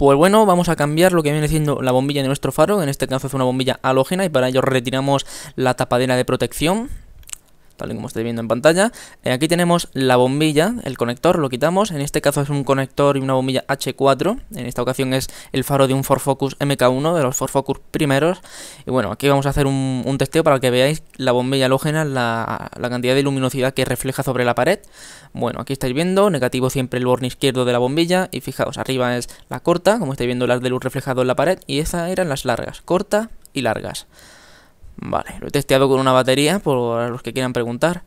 Pues bueno, vamos a cambiar lo que viene siendo la bombilla de nuestro faro, en este caso es una bombilla halógena y para ello retiramos la tapadera de protección tal y como estáis viendo en pantalla. Eh, aquí tenemos la bombilla, el conector, lo quitamos. En este caso es un conector y una bombilla H4. En esta ocasión es el faro de un Ford Focus MK1, de los Ford Focus primeros. Y bueno, aquí vamos a hacer un, testeo para que veáis la bombilla halógena, la, la cantidad de luminosidad que refleja sobre la pared. Bueno, aquí estáis viendo, negativo siempre el borne izquierdo de la bombilla. Y fijaos, arriba es la corta, como estáis viendo las de luz reflejado en la pared. Y esas eran las largas, corta y largas. Vale, lo he testeado con una batería, por los que quieran preguntar.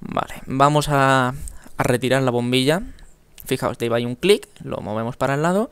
Vale, vamos a, retirar la bombilla. Fijaos, ahí va un clic, lo movemos para el lado.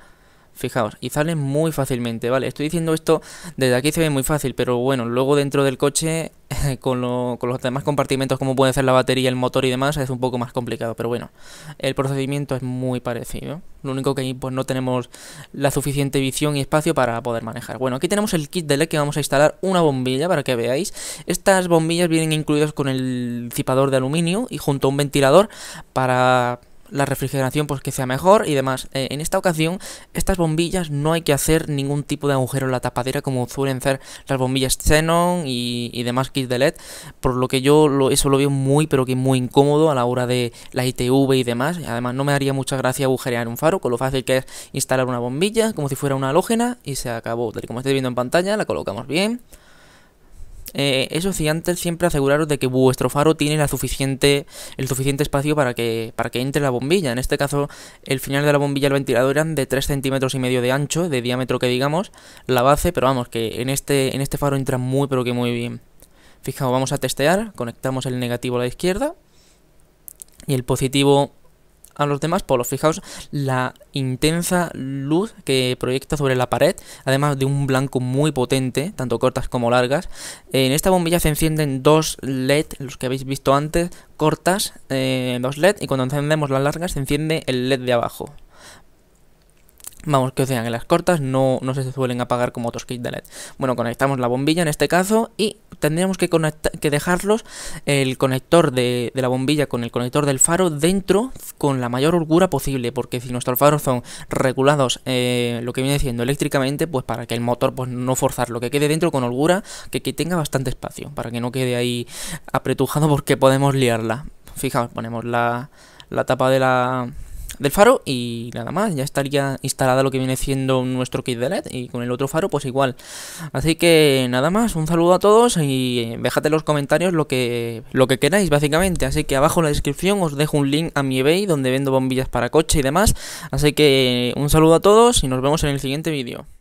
Fijaos, y sale muy fácilmente, ¿vale? Estoy diciendo esto, desde aquí se ve muy fácil, pero bueno, luego dentro del coche con, los demás compartimentos como puede ser la batería, el motor y demás, es un poco más complicado. Pero bueno, el procedimiento es muy parecido. Lo único que pues, no tenemos la suficiente visión y espacio para poder manejar. Bueno, aquí tenemos el kit de LED que vamos a instalar una bombilla para que veáis. Estas bombillas vienen incluidas con el cipador de aluminio y junto a un ventilador para la refrigeración pues que sea mejor y demás. Eh, en esta ocasión, estas bombillas no hay que hacer ningún tipo de agujero en la tapadera como suelen hacer las bombillas Xenon y, demás kits de LED, por lo que yo lo, eso lo veo muy pero que muy incómodo a la hora de la ITV y demás. Además no me haría mucha gracia agujerear un faro, con lo fácil que es instalar una bombilla como si fuera una halógena y se acabó. Tal como estáis viendo en pantalla, la colocamos bien. Eh, eso sí, antes siempre aseguraros de que vuestro faro tiene la suficiente, el suficiente espacio para que, para que entre la bombilla. En este caso, el final de la bombilla y el ventilador eran de 3 centímetros y medio de ancho, de diámetro que digamos, la base, pero vamos, que en este, en este faro entra muy pero que muy bien. Fijaos, vamos a testear, conectamos el negativo a la izquierda y el positivo a los demás polos. Fijaos la intensa luz que proyecta sobre la pared, además de un blanco muy potente, tanto cortas como largas. En esta bombilla se encienden dos LED, los que habéis visto antes, cortas, eh, dos LED, y cuando encendemos las largas se enciende el LED de abajo. Vamos, que sean que las cortas, no, se suelen apagar como otros kits de LED. Bueno, conectamos la bombilla en este caso y tendríamos que, dejarlos el conector de, la bombilla con el conector del faro dentro con la mayor holgura posible, porque si nuestros faros son regulados, eh, lo que viene diciendo, eléctricamente, pues para que el motor pues no lo que quede dentro con holgura, que, que tenga bastante espacio, para que no quede ahí apretujado porque podemos liarla. Fijaos, ponemos la, la tapa de la del faro y nada más, ya estaría instalada lo que viene siendo nuestro kit de LED y con el otro faro pues igual. Así que nada más, un saludo a todos y eh, dejad en los comentarios lo que, lo que queráis básicamente, así que abajo en la descripción os dejo un link a mi eBay donde vendo bombillas para coche y demás, así que un saludo a todos y nos vemos en el siguiente vídeo.